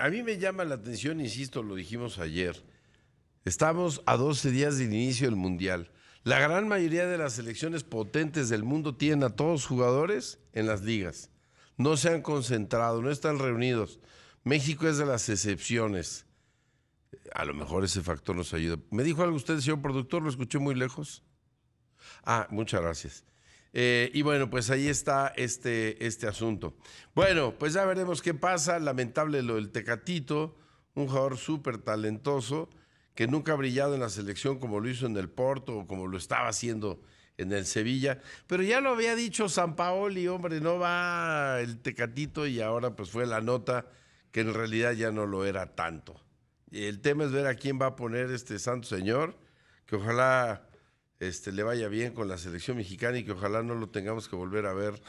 a mí me llama la atención, insisto, lo dijimos ayer. Estamos a 12 días del inicio del Mundial. La gran mayoría de las selecciones potentes del mundo tienen a todos jugadores en las ligas. No se han concentrado, no están reunidos. México es de las excepciones. A lo mejor ese factor nos ayuda. ¿Me dijo algo usted, señor productor? ¿Lo escuché muy lejos? Ah, muchas gracias. Eh, y bueno, pues ahí está este, este asunto. Bueno, pues ya veremos qué pasa. Lamentable lo del Tecatito, un jugador súper talentoso que nunca ha brillado en la selección como lo hizo en el Porto o como lo estaba haciendo en el Sevilla. Pero ya lo había dicho San Paoli, hombre, no va el Tecatito y ahora pues fue la nota que en realidad ya no lo era tanto. El tema es ver a quién va a poner este santo señor, que ojalá este, le vaya bien con la selección mexicana y que ojalá no lo tengamos que volver a ver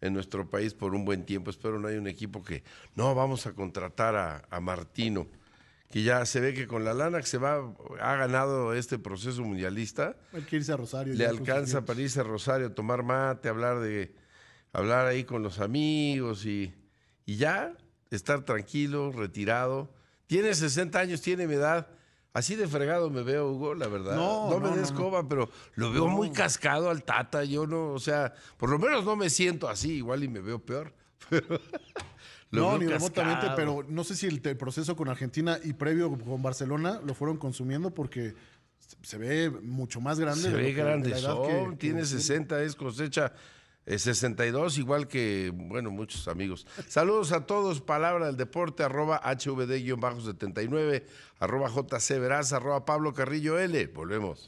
en nuestro país por un buen tiempo. Espero no hay un equipo que, no, vamos a contratar a, Martino, que ya se ve que con la lana que se va, ha ganado este proceso mundialista. Hay que irse a Rosario. Le alcanza para irse a Rosario, tomar mate, hablar, de, hablar ahí con los amigos y, y ya estar tranquilo, retirado. Tiene 60 años, tiene mi edad Así de fregado me veo, Hugo, la verdad. No, no, me des escoba, pero lo veo muy cascado al tata. Yo no, o sea, por lo menos no me siento así, igual y me veo peor. no, ni remotamente, pero no sé si el, proceso con Argentina y previo con Barcelona lo fueron consumiendo porque se ve mucho más grande. Se ve grande, verdad tiene 60, es cosecha 62, igual que, bueno, muchos amigos. Saludos a todos, palabra del deporte, arroba hvd-79, arroba jcveraz, arroba Pablo Carrillo L. Volvemos.